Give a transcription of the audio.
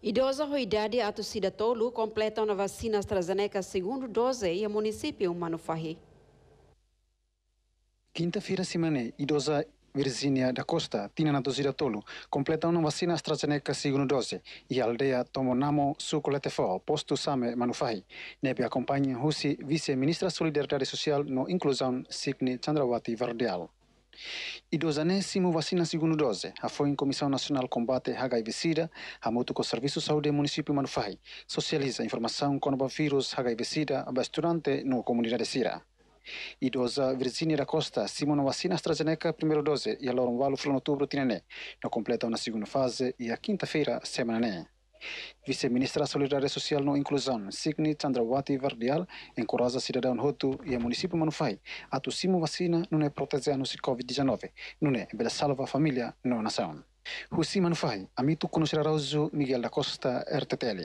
Idosa ruidade ato Cida Tolu completa a vacina AstraZeneca segundo dose e município Manufahi. Quinta-feira, semana, idosa Virginia da Costa, Tina Natosira Tolu, completa uma vacina AstraZeneca segundo dose e a aldeia Tomonamo Sucoletefo, posto Same Manufahi. Nebe acompanha Rusi, vice-ministra Solidariedade Social no Inclusão, Signe Chandrawati Vardial. Idosanésimo vacina segundo dose. A foi em Comissão Nacional Combate HIV-Sida, a moto com o Serviço de Saúde Município Manufai. Socializa informação com o vírus HIV-Sida a no na comunidade Sira. Idosa Virginia da Costa, Simona vacina AstraZeneca, primeiro dose, e a Lauren Valo, outubro, tinené, Não completa na segunda fase e a quinta-feira, semana, né? Vice-ministra Solidariedade Social no Inclusão, Signi Chandrawati Vardial, encoraja cidadão Roto e a município Manufai a tossimo vacina não é proteger no Covid-19, não é bela salva a família, não nação. Husi Manufai, amito conhecerá Miguel da Costa, RTTL.